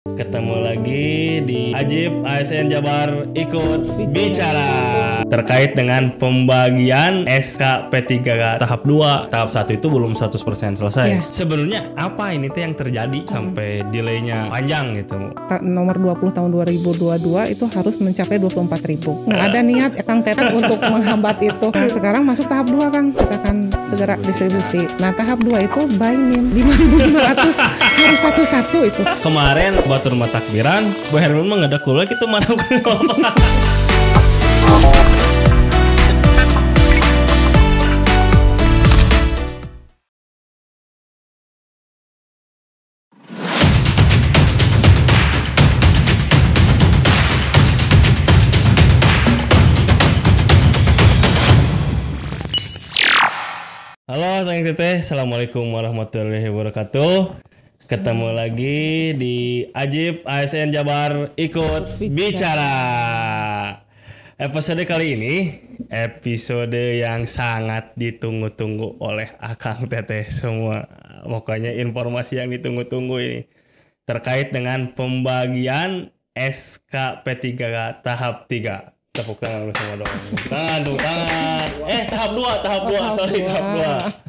Ketemu lagi di Ajib ASN Jabar ikut bicara terkait dengan pembagian SKP3K tahap 2. Tahap 1 itu belum 100% selesai. Yeah. Sebenarnya apa ini tuh yang terjadi mm. sampai delaynya panjang gitu? Ta nomor 20 tahun 2022 itu harus mencapai 24 ribu. Nggak iya. ada niat ya, Kang Teten untuk menghambat itu. Nah, sekarang masuk tahap 2 Kang. Kita akan segera distribusi. Ya. Nah, tahap 2 itu by name 5500 harus satu-satu itu. Kemarin batur mah takbiran Bu Herman mah nggak ada kulit gitu mana Halo, tang Teteh. Assalamualaikum warahmatullahi wabarakatuh. Ketemu lagi di Ajib ASN Jabar ikut bicara. bicara. Episode kali ini episode yang sangat ditunggu-tunggu oleh Akang Teteh semua. Pokoknya informasi yang ditunggu-tunggu ini terkait dengan pembagian SKP3K tahap 3 tepuk tangan lu semua dong. Tangan, tepuk tangan. Eh, tahap 2, tahap 2. Oh, Sorry, tahap 2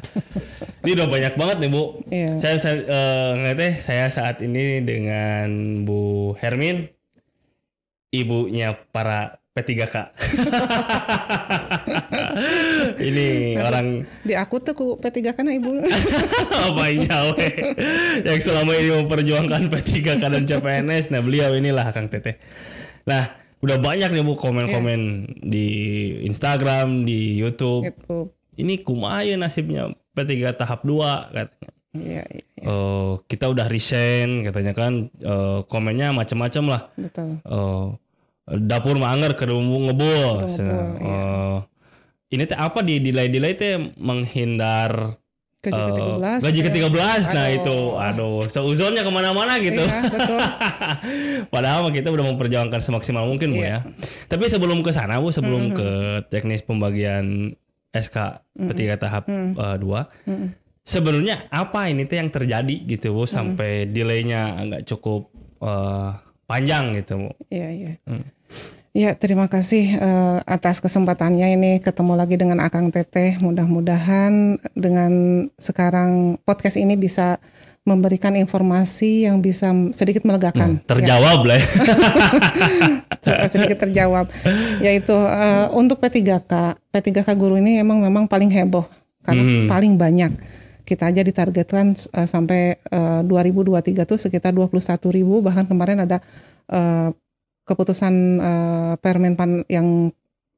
ini udah banyak banget nih Bu. Iya. Saya, saya uh, saya saat ini dengan Bu Hermin, ibunya para P3K. ini orang di aku tuh ku P3K na ibu. Apa nyawe oh, yang selama ini memperjuangkan P3K dan CPNS. Nah, beliau inilah Kang Teteh. Nah, udah banyak nih Bu komen-komen yeah. di Instagram, di YouTube. YouTube. Gitu. Ini kumaya nasibnya P3 tahap 2 katanya. Iya, iya, iya. Uh, kita udah resign katanya kan uh, komennya macam-macam lah. Betul. Uh, dapur manger ke ngebul. Iya. Uh, ini teh apa di delay-delay teh menghindar gaji ke-13 gaji iya. ke ya. nah aduh. itu aduh seuzonnya kemana-mana gitu iya, betul. padahal kita udah memperjuangkan semaksimal mungkin iya. bu ya tapi sebelum ke sana bu sebelum mm -hmm. ke teknis pembagian SK mm petiga tahap mm Uh, dua. Mm Sebenarnya apa ini tuh yang terjadi gitu Bu sampai mm delaynya agak cukup uh, panjang gitu Bu. Iya, iya. Mm. Ya, terima kasih uh, atas kesempatannya ini ketemu lagi dengan Akang Teteh. Mudah-mudahan dengan sekarang podcast ini bisa memberikan informasi yang bisa sedikit melegakan. Hmm, terjawab ya. lah. sedikit terjawab. Yaitu uh, untuk P3K, P3K guru ini emang memang paling heboh karena hmm. paling banyak. Kita aja ditargetkan uh, sampai eh, uh, 2023 tuh sekitar 21 ribu bahkan kemarin ada uh, keputusan uh, Permen Pan yang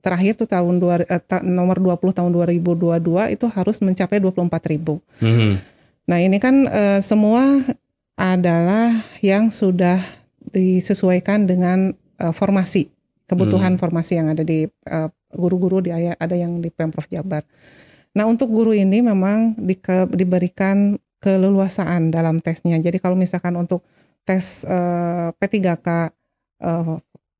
terakhir tuh tahun dua, uh, ta nomor 20 tahun 2022 itu harus mencapai 24 ribu. Hmm Nah, ini kan e, semua adalah yang sudah disesuaikan dengan e, formasi, kebutuhan hmm. formasi yang ada di eh, guru-guru di ada yang di Pemprov Jabar. Nah, untuk guru ini memang di, ke, diberikan keleluasaan dalam tesnya. Jadi kalau misalkan untuk tes uh, P3K uh,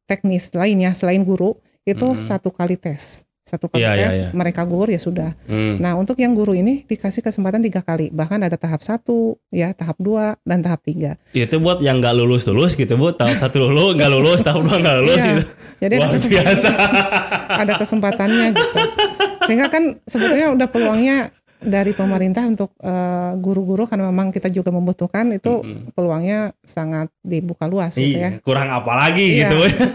teknis lainnya selain guru itu hmm. satu kali tes satu kali yeah, yeah, yeah. mereka gugur ya sudah. Hmm. Nah untuk yang guru ini dikasih kesempatan tiga kali bahkan ada tahap satu ya tahap dua dan tahap tiga. Ya, itu buat yang nggak lulus lulus gitu bu tahap satu lulus nggak lulus tahap dua nggak lulus yeah. gitu. Jadi Wah, ada biasa. ada kesempatannya gitu. Sehingga kan sebetulnya udah peluangnya dari pemerintah untuk eh, guru-guru uh, karena memang kita juga membutuhkan itu mm-hmm. peluangnya sangat dibuka luas gitu ya. Iya, kurang apa lagi yeah, gitu.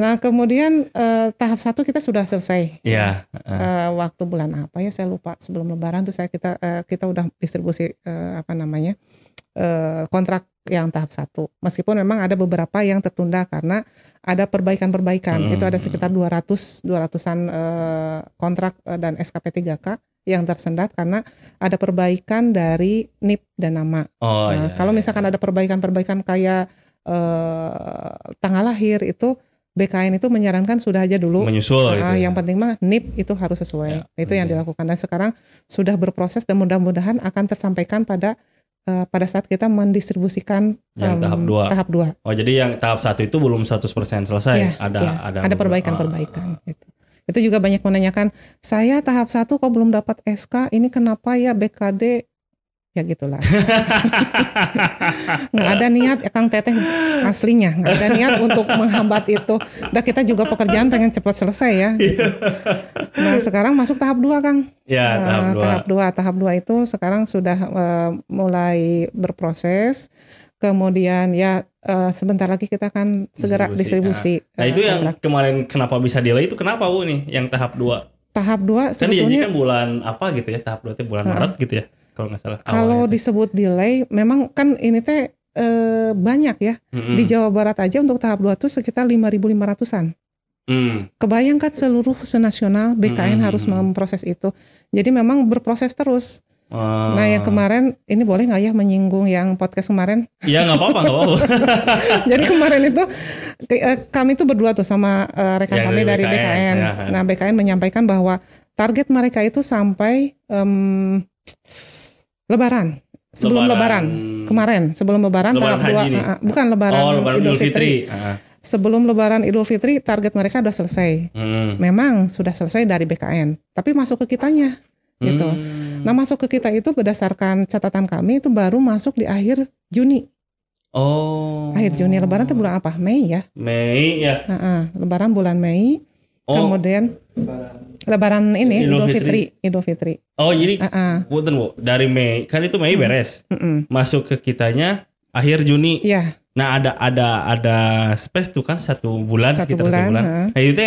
nah kemudian uh, tahap satu kita sudah selesai. Iya, ya. Yeah. Uh. Eh, uh, waktu bulan apa ya saya lupa sebelum Lebaran tuh saya kita uh, kita udah distribusi uh, apa namanya kontrak yang tahap satu. Meskipun memang ada beberapa yang tertunda karena ada perbaikan-perbaikan. Hmm. Itu ada sekitar 200 200-an uh, kontrak dan SKP 3K yang tersendat karena ada perbaikan dari NIP dan nama. Oh, nah, iya, kalau iya, misalkan iya. ada perbaikan-perbaikan kayak Eh, tanggal lahir itu BKN itu menyarankan sudah aja dulu. Menyusul. Nah, gitu. Ya. Yang penting mah NIP itu harus sesuai. Ya, nah, itu yang iya. dilakukan dan sekarang sudah berproses dan mudah-mudahan akan tersampaikan pada uh, pada saat kita mendistribusikan yang um, tahap dua. Tahap dua. Oh, jadi yang tahap satu itu belum 100% selesai. Ya, ada ya. ada ada perbaikan-perbaikan uh, gitu. Itu juga banyak menanyakan, "Saya tahap satu kok belum dapat SK, ini kenapa ya BKD ya gitulah nggak ada niat ya Kang Teteh aslinya nggak ada niat untuk menghambat itu udah kita juga pekerjaan pengen cepat selesai ya gitu. nah sekarang masuk tahap dua Kang ya uh, tahap dua tahap dua tahap dua itu sekarang sudah uh, mulai berproses kemudian ya uh, sebentar lagi kita akan segera distribusi, distribusi nah, nah itu yang kontrak. kemarin kenapa bisa delay itu kenapa Bu nih yang tahap dua tahap dua kan sebetulnya kan bulan apa gitu ya tahap dua itu bulan Maret gitu ya kalau nggak salah. Kalau disebut delay, memang kan ini teh e, banyak ya. Mm-hmm. Di Jawa Barat aja untuk tahap 2 itu sekitar 5.500-an. Mm. Kebayangkan seluruh senasional BKN mm-hmm. harus memproses itu. Jadi memang berproses terus. Wow. Nah yang kemarin ini boleh nggak ya menyinggung yang podcast kemarin? Iya nggak apa-apa nggak apa-apa. Jadi kemarin itu eh, kami itu berdua tuh sama eh, rekan ya, kami dari BKN. BKN. Ya. Nah BKN menyampaikan bahwa target mereka itu sampai um, Lebaran. Sebelum lebaran. lebaran. Kemarin, sebelum lebaran lebaran tahap dua, uh, bukan lebaran, oh, lebaran Idul Fitri. Fitri. Ah. Sebelum lebaran Idul Fitri target mereka sudah selesai. Hmm. Memang sudah selesai dari BKN, tapi masuk ke kitanya gitu. Hmm. Nah, masuk ke kita itu berdasarkan catatan kami itu baru masuk di akhir Juni. Oh. Akhir Juni lebaran itu bulan apa? Mei ya. Mei ya. Uh -uh. lebaran bulan Mei. Oh. Kemudian lebaran. Lebaran ini Idul Fitri. Idul Fitri. Oh, jadi uh-uh. Ah, ah. Bu. Dari Mei, kan itu Mei beres. beres. -mm. Masuk ke kitanya akhir Juni. Iya. Yeah. Nah, ada ada ada space tuh kan satu bulan satu sekitar bulan, satu bulan. Uh. Nah, itu te,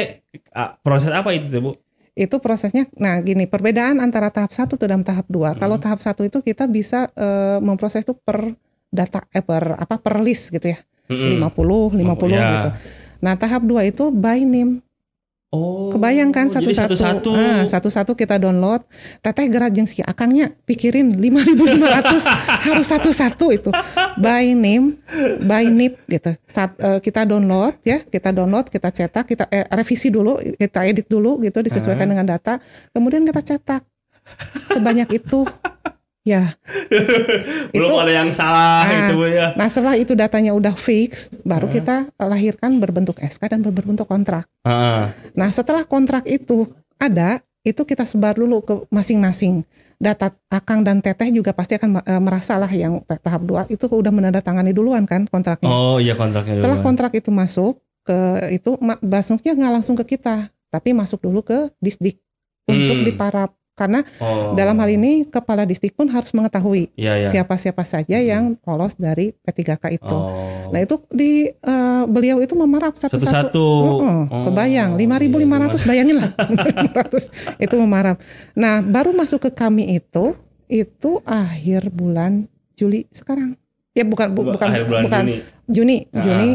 ah, proses apa itu, Bu? Itu prosesnya. Nah, gini, perbedaan antara tahap satu dan tahap dua. Mm. Kalau tahap satu itu kita bisa uh, memproses itu per data eh, per apa per list gitu ya. -mm. 50 50 oh, yeah. gitu. Nah, tahap dua itu by name. Oh. Kebayangkan satu-satu. Satu-satu. Ah, satu-satu kita download. Teteh gerak jeng si akangnya pikirin 5500 harus satu-satu itu. By name, by nip gitu. Sat, uh, kita download ya, kita download, kita cetak, kita eh, revisi dulu, kita edit dulu gitu disesuaikan uh. dengan data, kemudian kita cetak. Sebanyak itu Ya. Belum itu, ada yang salah nah, itu ya. Nah, setelah itu datanya udah fix, baru ah. kita lahirkan berbentuk SK dan berbentuk kontrak. Ah. Nah, setelah kontrak itu ada, itu kita sebar dulu ke masing-masing. Data Akang dan Teteh juga pasti akan eh, merasa merasalah yang tahap dua itu udah menandatangani duluan kan kontraknya. Oh, iya kontraknya. Setelah kontrak itu masuk ke itu masuknya nggak langsung ke kita, tapi masuk dulu ke Disdik hmm. untuk diparap karena oh. dalam hal ini kepala distrik pun harus mengetahui iya, iya. siapa-siapa ya, ya. saja hmm. yang polos dari P3K itu. Oh. Nah itu di uh, beliau itu memarap satu-satu. satu oh. oh, lima ribu lima oh. Kebayang, 5.500 iya, bayangin lah. itu memarap. Nah baru masuk ke kami itu, itu akhir bulan Juli sekarang. Ya bukan bu, bukan bukan Juni. Juni, ah. Juni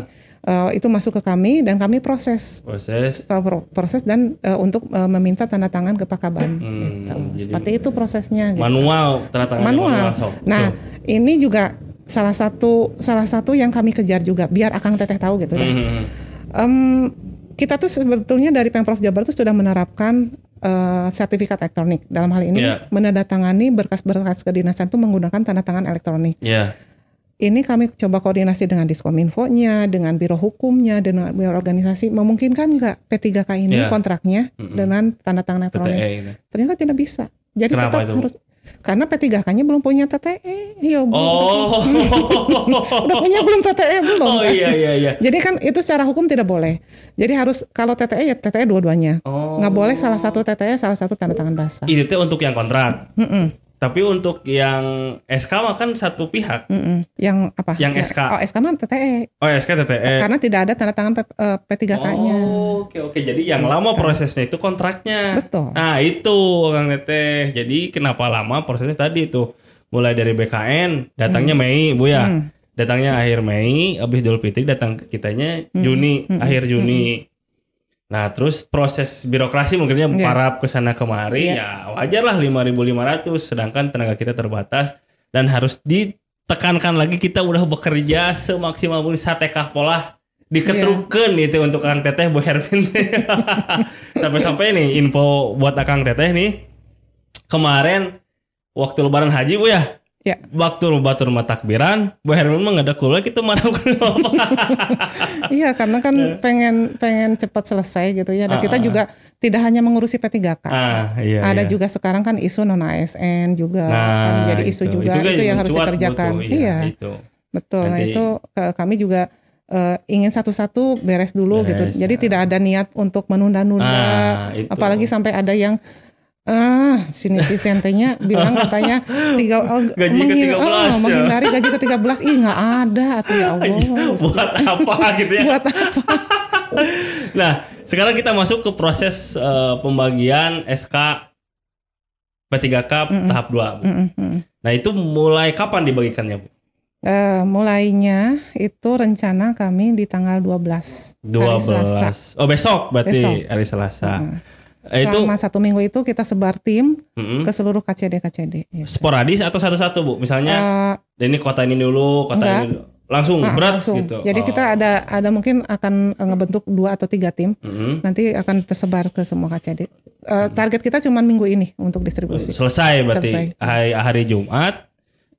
uh, itu masuk ke kami dan kami proses proses eh, proses dan uh, untuk uh, meminta tanda tangan ke Pak Kaban hmm, gitu. seperti itu prosesnya gitu. manual tanda tangan manual, manual nah so. ini juga salah satu salah satu yang kami kejar juga biar akang teteh tahu gitu kan. hmm. deh. um, hmm. kita tuh sebetulnya dari pemprov Jabar tuh sudah menerapkan uh, sertifikat elektronik dalam hal ini yeah. menandatangani berkas-berkas kedinasan itu menggunakan tanda tangan elektronik. Yeah ini kami coba koordinasi dengan diskominfo-nya, dengan biro hukumnya, dengan biro organisasi, memungkinkan nggak P3K ini yeah. kontraknya mm -hmm. dengan tanda tangan e elektronik? Ternyata tidak bisa. Jadi Kenapa tetap itu? harus karena P3K-nya belum punya TTE. Iya, e. oh. Udah punya belum TTE belum? Oh iya iya iya. Jadi kan itu secara hukum tidak boleh. Jadi harus kalau TTE ya TTE dua-duanya. Oh. Nggak boleh salah satu TTE salah satu tanda tangan basah. Itu untuk yang kontrak. Mm -mm. Tapi untuk yang SK mah kan satu pihak. Mm -mm. Yang apa? Yang SK. Oh SK mah TTE. Oh SK TTE. Karena tidak ada tanda tangan P, 3 e, eh, k nya Oh oke okay, oke. Okay. Jadi yang Betul. Gitu. lama prosesnya itu kontraknya. Betul. Nah itu Kang Teteh. Jadi kenapa lama prosesnya tadi itu? Mulai dari BKN datangnya mm. Mei Bu ya. Mm. Datangnya akhir Mei, Abis Idul Fitri datang ke kitanya mm. Juni, mm. akhir Juni. Nah, terus proses birokrasi mungkinnya yeah. parap ke sana kemari yeah. ya wajarlah 5.500 sedangkan tenaga kita terbatas dan harus ditekankan lagi kita udah bekerja semaksimal mungkin satekah pola diketrukkan yeah. itu untuk Kang Teteh Bu Hermin. Sampai-sampai nih info buat Kang Teteh nih. Kemarin waktu lebaran haji Bu ya, Ya. Waktu batur rumah takbiran, Bu Herman mah ada kuliah gitu mana Iya, karena kan ya. pengen pengen cepat selesai gitu ya. Dan ah, kita ah, juga ah. tidak hanya mengurusi P3K. Ah, iya, ada iya. juga sekarang kan isu non ASN juga nah, kan jadi isu itu. juga itu, itu yang harus dikerjakan. Betul, iya, iya. Itu. Betul. nah, itu kami juga uh, ingin satu-satu beres dulu gitu. beres, gitu. Jadi ya. tidak ada niat untuk menunda-nunda ah, apalagi sampai ada yang Ah, si netizennya bilang katanya tiga oh, gaji menghil, ke 13 oh, ya. menghindari gaji ke tiga belas ih nggak ada atau ya iya, Allah. Buat apa gitu ya? Buat apa? nah, sekarang kita masuk ke proses uh, pembagian SK P3K mm -mm. tahap 2. Mm Nah, itu mulai kapan dibagikannya, Bu? Uh, mulainya itu rencana kami di tanggal 12. belas Hari Selasa. Oh, besok berarti besok. hari Selasa. Mm. Eh, Selama itu, satu minggu itu kita sebar tim mm-hmm. ke seluruh KCD KCD. Gitu. Ya. Sporadis atau satu-satu bu? Misalnya uh, ini kota ini dulu, kota enggak. ini dulu. langsung nah, berat langsung. gitu. Jadi oh. kita ada ada mungkin akan eh, ngebentuk dua atau tiga tim. Mm-hmm. Nanti akan tersebar ke semua KCD. Uh, eh, target kita cuma minggu ini untuk distribusi. Selesai berarti Selesai. hari Jumat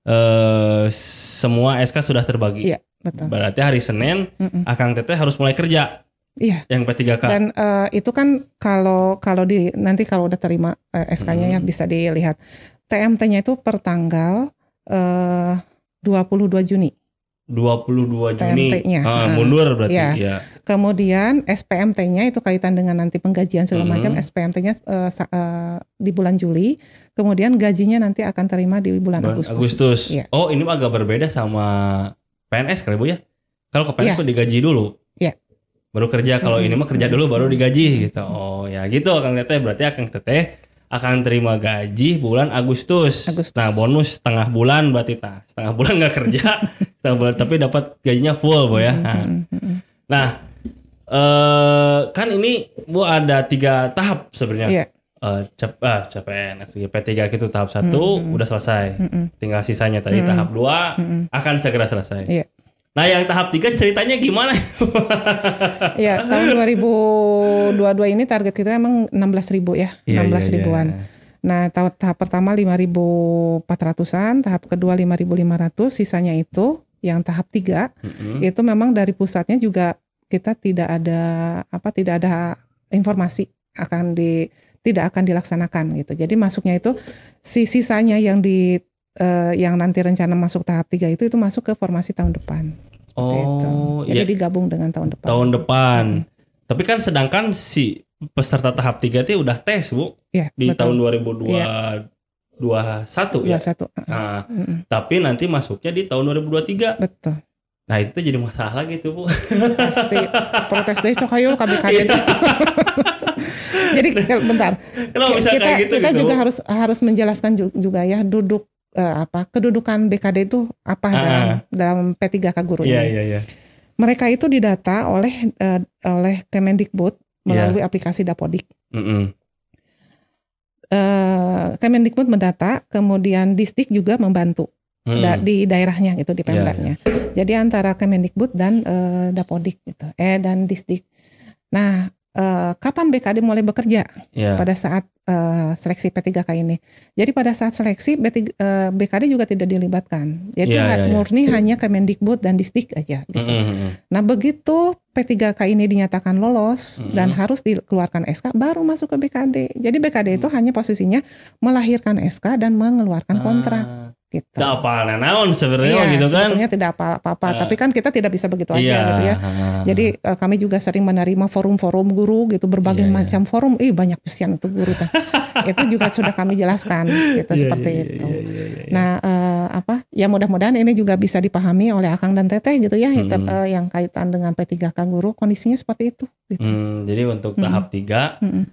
uh, semua SK sudah terbagi. Iya betul. Berarti hari Senin mm -mm. Akang Teteh harus mulai kerja. Iya. Yang P3K. Dan uh, itu kan kalau kalau di nanti kalau udah terima uh, eh, SK-nya ya, hmm. ya bisa dilihat. TMT-nya itu per tanggal eh, uh, 22 Juni. 22 Juni. TMT-nya. Ah, mundur berarti ya. ya. Kemudian SPMT-nya itu kaitan dengan nanti penggajian segala hmm. macam. SPMT-nya uh, uh, di bulan Juli. Kemudian gajinya nanti akan terima di bulan Bulan Agustus. Agustus. Ya. Oh, ini agak berbeda sama PNS kali Bu ya? Kalau ke PNS ya. digaji dulu baru kerja kalau ini mah kerja dulu baru digaji gitu oh ya gitu Kang Teteh berarti Kang Teteh akan terima gaji bulan Agustus. Agustus. Nah bonus setengah bulan berarti tak setengah bulan nggak kerja setengah bulan tapi dapat gajinya full bu ya. Nah, mm-hmm, mm-hmm. nah eh, kan ini bu ada tiga tahap sebenarnya. Yeah. Iya. Uh, cep ah, CPNS, P3 gitu tahap satu mm -hmm. udah selesai, mm -hmm. tinggal sisanya tadi mm -hmm. tahap dua mm -hmm. akan segera selesai. Yeah. Nah yang tahap tiga ceritanya gimana? ya tahun 2022 ini target kita emang 16 ribu ya, ya 16 ya, ribuan. Ya. Nah tahap, tahap pertama 5.400an, tahap kedua 5.500, sisanya itu yang tahap tiga mm -hmm. itu memang dari pusatnya juga kita tidak ada apa tidak ada informasi akan di tidak akan dilaksanakan gitu. Jadi masuknya itu si sisanya yang di uh, yang nanti rencana masuk tahap tiga itu itu masuk ke formasi tahun depan. Oh, itu. jadi ya. digabung dengan tahun depan. Tahun depan. Hmm. Tapi kan sedangkan si peserta tahap tiga itu udah tes bu ya, di betul. tahun 2002 iya. ya. 21 ya. Uh-uh. Nah, mm -hmm. tapi nanti masuknya di tahun 2023. Betul. Nah, itu tuh jadi masalah gitu, Bu. Pasti protes deh sok ayo kami iya. kalian. jadi ya, bentar. Kalau kita, kayak gitu, kita gitu, juga Bu. harus harus menjelaskan juga ya duduk uh, apa kedudukan BKD itu apa uh, dalam dalam P3K guru yeah, ini. Yeah, yeah. Mereka itu didata oleh uh, oleh Kemendikbud melalui yeah. aplikasi Dapodik. Mm -hmm. uh, Kemendikbud mendata, kemudian distrik juga membantu mm. da di daerahnya gitu di iya, pemdanya. Yeah, yeah. Jadi antara Kemendikbud dan uh, Dapodik gitu, eh dan distrik. Nah Eh, kapan BKD mulai bekerja yeah. pada saat uh, seleksi P3K ini. Jadi pada saat seleksi B3, uh, eh, BKD juga tidak dilibatkan. Jadi yeah, yeah, iya. murni yeah. hanya Kemendikbud dan Distik aja. Gitu. Mm -hmm. Nah begitu P3K ini dinyatakan lolos mm -hmm. dan harus dikeluarkan SK baru masuk ke BKD. Jadi BKD mm -hmm. itu hanya posisinya melahirkan SK dan mengeluarkan ah. kontrak. Ah. Gitu. Tidak apa naon sebenarnya iya, gitu kan. Sebetulnya tidak apa-apa, uh, tapi eh. kan kita tidak bisa begitu iya, aja gitu ya. Uh, Jadi uh, kami juga sering menerima forum-forum guru gitu berbagai iya, iya. macam forum. Ih banyak pesian itu guru kan. itu juga sudah kami jelaskan gitu iya, iya seperti iya, itu. Iya, iya, iya, iya. Nah, uh, apa? Ya mudah-mudahan ini juga bisa dipahami oleh Akang dan Teteh gitu ya hmm. uh, yang kaitan dengan P3K guru kondisinya seperti itu gitu. Hmm, jadi untuk hmm. tahap tiga, hmm.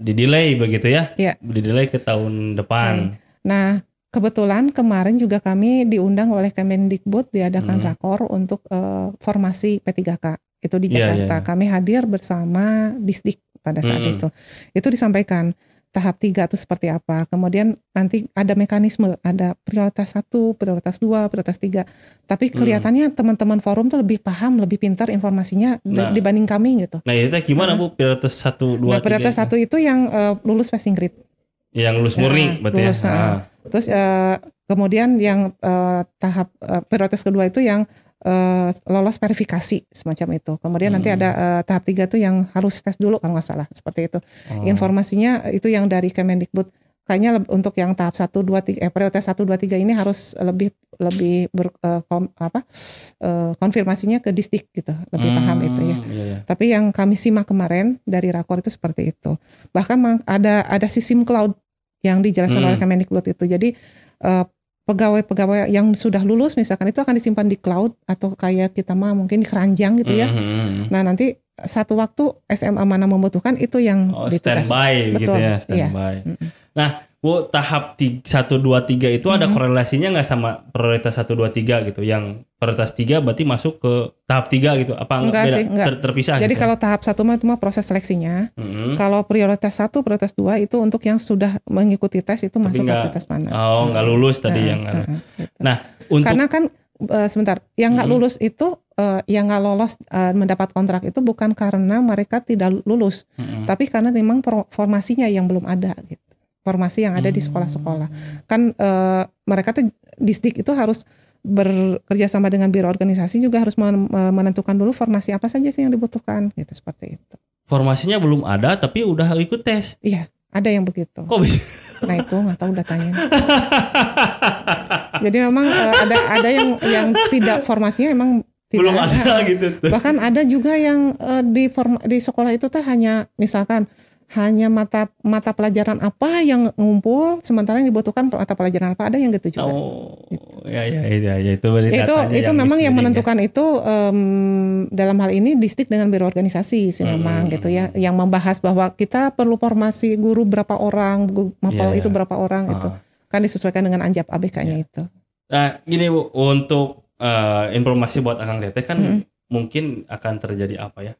didelay begitu ya. Yeah. Didelay ke tahun depan. Okay. Nah, Kebetulan kemarin juga kami diundang oleh Kemendikbud diadakan hmm. rakor untuk uh, formasi P3K itu di iya, iya, Jakarta. Yeah, yeah. Kami hadir bersama Disdik pada saat hmm. itu. Itu disampaikan tahap tiga itu seperti apa. Kemudian nanti ada mekanisme, ada prioritas satu, prioritas dua, prioritas tiga. Tapi hmm. kelihatannya teman teman-teman forum tuh lebih paham, lebih pintar informasinya nah, dibanding kami gitu. Nah ya, itu gimana bu prioritas satu, dua, nah, prioritas tiga, satu itu yang uh, lulus passing grade. Yang lulus murni, nah, berarti ya? lulus, ya. Nah. Terus uh, kemudian yang uh, tahap uh, prioritas kedua itu yang uh, lolos verifikasi semacam itu. Kemudian hmm. nanti ada uh, tahap tiga itu yang harus tes dulu kalau nggak salah seperti itu. Oh. Informasinya itu yang dari Kemendikbud kayaknya untuk yang tahap satu dua tiga eh prioritas satu dua tiga ini harus lebih lebih ber, uh, kom, apa uh, konfirmasinya ke distrik gitu, lebih hmm, paham itu ya. Iya, iya. Tapi yang kami simak kemarin dari rakor itu seperti itu. Bahkan ada ada sistem cloud yang dijelaskan hmm. oleh Kemendikbud itu. Jadi eh, pegawai-pegawai uh, yang sudah lulus misalkan itu akan disimpan di cloud atau kayak kita mah mungkin di keranjang gitu ya. Hmm, hmm, hmm. Nah nanti satu waktu SMA mana membutuhkan itu yang oh, Standby gitu Betul. gitu ya, iya. standby. Iya. Nah gue tahap 1, 2, 3 itu hmm. ada mhm. korelasinya nggak sama prioritas 1, 2, 3 gitu yang prioritas 3 berarti masuk ke tahap 3 gitu apa enggak, beda, sih, enggak. Ter, terpisah jadi gitu. kalau tahap 1 mah itu mah proses seleksinya Mm hmm. kalau prioritas 1, prioritas 2 itu untuk yang sudah mengikuti tes itu Tapi masuk enggak, ke prioritas mana oh nggak hmm. lulus tadi nah, yang Nah, uh, gitu. nah untuk karena kan Uh, sebentar, yang nggak hmm. lulus itu uh, yang nggak lolos uh, mendapat kontrak itu bukan karena mereka tidak lulus, mm hmm. tapi karena memang formasinya yang belum ada gitu formasi yang ada hmm. di sekolah-sekolah. Kan e, mereka tuh disdik itu harus bekerja sama dengan biro organisasi juga harus menentukan dulu formasi apa saja sih yang dibutuhkan gitu seperti itu. Formasinya belum ada tapi udah ikut tes. Iya, ada yang begitu. Kok bisa? Nah itu nggak tahu datanya. Jadi memang e, ada ada yang yang tidak formasinya emang tidak belum ada, ada gitu. Bahkan ada juga yang e, di form di sekolah itu tuh hanya misalkan hanya mata mata pelajaran apa yang ngumpul sementara yang dibutuhkan mata pelajaran apa ada yang gitu juga. Oh, gitu. ya ya ya, ya itu itu itu yang memang yang ya. menentukan ya. itu um, dalam hal ini distrik dengan biro organisasi sih hmm. memang hmm, gitu ya hmm. yang membahas bahwa kita perlu formasi guru berapa orang, guru mapel yeah, itu berapa orang uh. itu ah. kan disesuaikan dengan anjap ABK-nya yeah. itu. Nah, gini untuk uh, informasi buat Akang Teteh kan hmm. mungkin akan terjadi apa ya?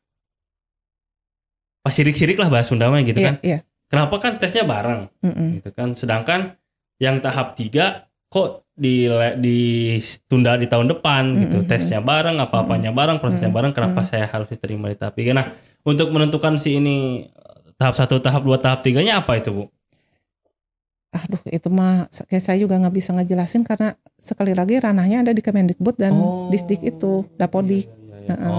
pas oh, sirik-sirik lah bahas undangan gitu yeah, kan. Yeah. Kenapa kan tesnya bareng mm -mm. gitu kan. Sedangkan yang tahap tiga kok di ditunda di tahun depan mm -hmm. gitu. Tesnya bareng, apa-apanya mm bareng, prosesnya mm -hmm. bareng, kenapa mm -hmm. saya harus diterima di tahap 3? Nah, untuk menentukan si ini tahap satu tahap dua tahap tiganya apa itu, Bu? Aduh, itu mah kayak saya juga nggak bisa ngejelasin karena sekali lagi ranahnya ada di Kemendikbud dan oh, Disdik itu, Dapodik. Iya, iya, iya. Uh -uh.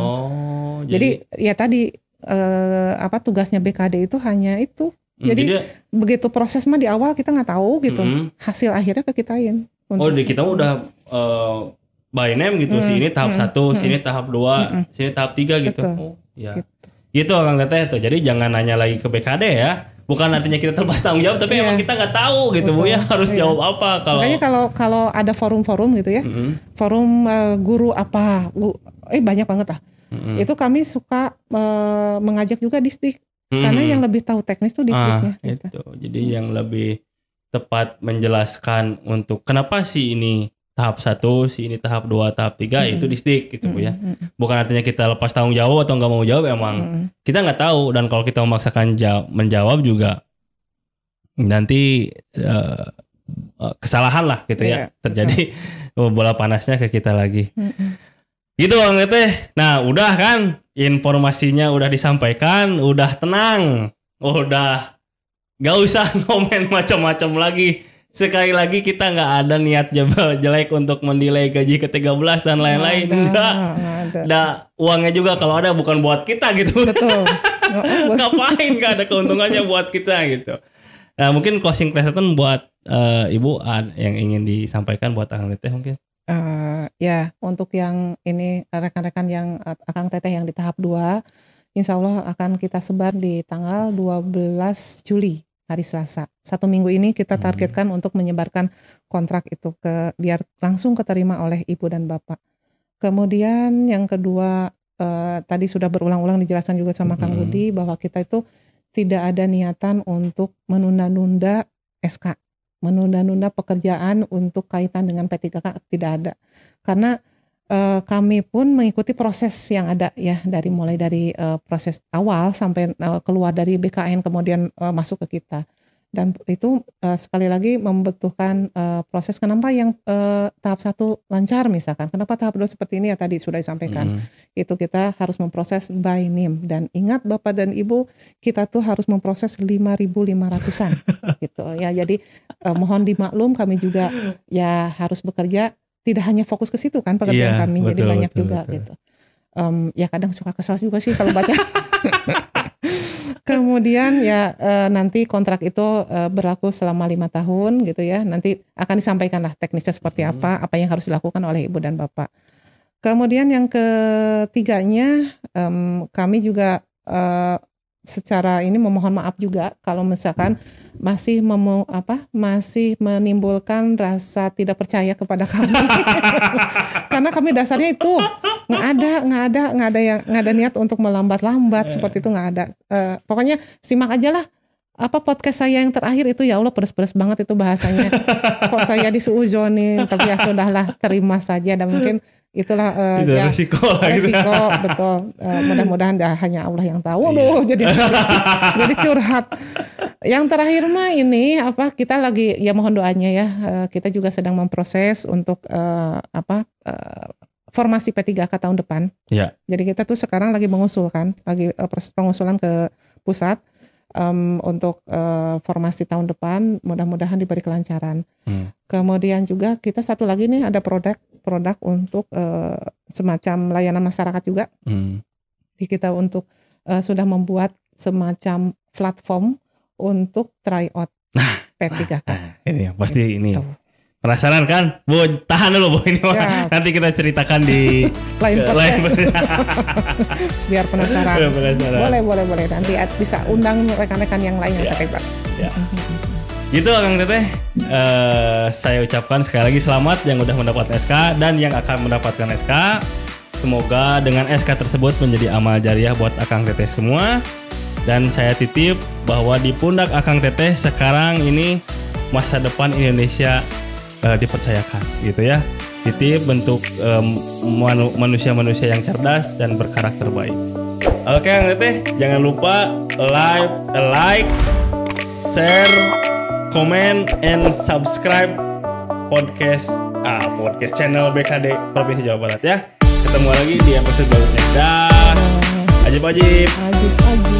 Oh, jadi, jadi ya tadi eh, apa tugasnya BKD itu hanya itu. Hmm, jadi, jadi begitu proses mah di awal kita nggak tahu gitu. Hmm. Hasil akhirnya ke kitain. oh, di kita udah uh, by name gitu. Hmm, ini tahap hmm, satu, hmm, sini tahap dua, hmm, hmm, sini tahap tiga gitu. Betul. Oh, ya. Gitu. Gitu orang Teteh tuh. Jadi jangan nanya lagi ke BKD ya. Bukan artinya kita terlepas tanggung jawab, tapi yeah. emang kita nggak tahu gitu, Betul. Bu ya harus yeah. jawab apa kalau. Makanya kalau kalau ada forum-forum gitu ya, mm -hmm. forum uh, guru apa, eh banyak banget ah hmm Itu kami suka uh, mengajak juga distrik mm-hmm. karena yang lebih tahu teknis tuh distriknya. Ah, gitu. itu. Jadi yang lebih tepat menjelaskan untuk kenapa sih ini tahap satu, si ini tahap dua, tahap tiga mm-hmm. itu distrik gitu mm-hmm. ya. Bukan artinya kita lepas tanggung jawab atau nggak mau jawab emang mm-hmm. kita nggak tahu dan kalau kita memaksakan jawab, menjawab juga nanti uh, kesalahan lah gitu yeah. ya iya. terjadi bola panasnya ke kita lagi. Mm-hmm gitu bang teh nah udah kan informasinya udah disampaikan udah tenang oh, udah gak usah komen macam-macam lagi sekali lagi kita gak ada niat jebel jelek untuk menilai gaji ke-13 dan lain-lain enggak enggak uangnya juga kalau ada bukan buat kita gitu betul ngapain gak ada keuntungannya buat kita gitu nah mungkin closing statement buat uh, ibu ah, yang ingin disampaikan buat Kang Teteh mungkin Uh, ya, untuk yang ini rekan-rekan yang uh, eh, Akang Teteh yang di tahap 2, insya Allah akan kita sebar di tanggal 12 Juli hari Selasa. Satu minggu ini kita hmm. targetkan hmm. untuk menyebarkan kontrak itu ke biar langsung keterima oleh ibu dan bapak. Kemudian yang kedua Uh, tadi sudah berulang-ulang dijelaskan juga sama hmm. Kang Budi bahwa kita itu tidak ada niatan untuk menunda-nunda SK menunda-nunda pekerjaan untuk kaitan dengan P3K tidak ada. Karena e, kami pun mengikuti proses yang ada ya dari mulai dari e, proses awal sampai e, keluar dari BKN kemudian e, masuk ke kita dan itu uh, sekali lagi membutuhkan uh, proses kenapa yang uh, tahap satu lancar misalkan kenapa tahap dua seperti ini ya tadi sudah disampaikan mm. itu kita harus memproses by name dan ingat bapak dan ibu kita tuh harus memproses 5.500an gitu ya jadi uh, mohon dimaklum kami juga ya harus bekerja tidak hanya fokus ke situ kan pekerjaan yeah, kami betul, jadi banyak betul, juga betul. gitu um, ya kadang suka kesal juga sih kalau baca Kemudian ya e, nanti kontrak itu e, berlaku selama lima tahun gitu ya. Nanti akan disampaikanlah teknisnya seperti hmm. apa, apa yang harus dilakukan oleh ibu dan bapak. Kemudian yang ketiganya um, kami juga uh, secara ini memohon maaf juga kalau misalkan masih memu apa masih menimbulkan rasa tidak percaya kepada kami karena kami dasarnya itu nggak ada nggak ada nggak ada yang nggak ada niat untuk melambat-lambat yeah. seperti itu nggak ada uh, pokoknya simak aja lah apa podcast saya yang terakhir itu ya Allah pedes-pedes banget itu bahasanya kok saya disuuzonin tapi ya sudahlah terima saja dan mungkin itulah uh, itu ya, resiko lah gitu. resiko betul uh, mudah-mudahan dah hanya Allah yang tahu loh iya. jadi jadi curhat yang terakhir mah ini apa kita lagi ya mohon doanya ya uh, kita juga sedang memproses untuk uh, apa uh, formasi P3K tahun depan ya. jadi kita tuh sekarang lagi mengusulkan lagi uh, proses pengusulan ke pusat um, untuk uh, formasi tahun depan mudah-mudahan diberi kelancaran. Hmm. Kemudian juga kita satu lagi nih ada produk-produk untuk uh, semacam layanan masyarakat juga. Hmm. kita untuk uh, sudah membuat semacam platform untuk tryout nah. P3K. Ini ya, pasti ini. Gitu. Penasaran kan? Bu, tahan dulu Bu ini. Nanti kita ceritakan di lain podcast. Lain... Biar penasaran. Biar penasaran. Boleh, boleh, boleh. Nanti bisa undang rekan-rekan yang lain yang iya. terlibat. Ya. Gitu Kang Teteh. Eh, uh, saya ucapkan sekali lagi selamat yang sudah mendapat SK dan yang akan mendapatkan SK. Semoga dengan SK tersebut menjadi amal jariah buat Akang Teteh semua. Dan saya titip bahwa di pundak Akang Teteh sekarang ini masa depan Indonesia uh, dipercayakan gitu ya titip bentuk um, manusia-manusia yang cerdas dan berkarakter baik oke okay, Kang jangan lupa like eh, like share comment and subscribe podcast ah podcast channel BKD Provinsi Jawa Barat ya ketemu lagi di episode berikutnya dah ajib ajib ajib ajib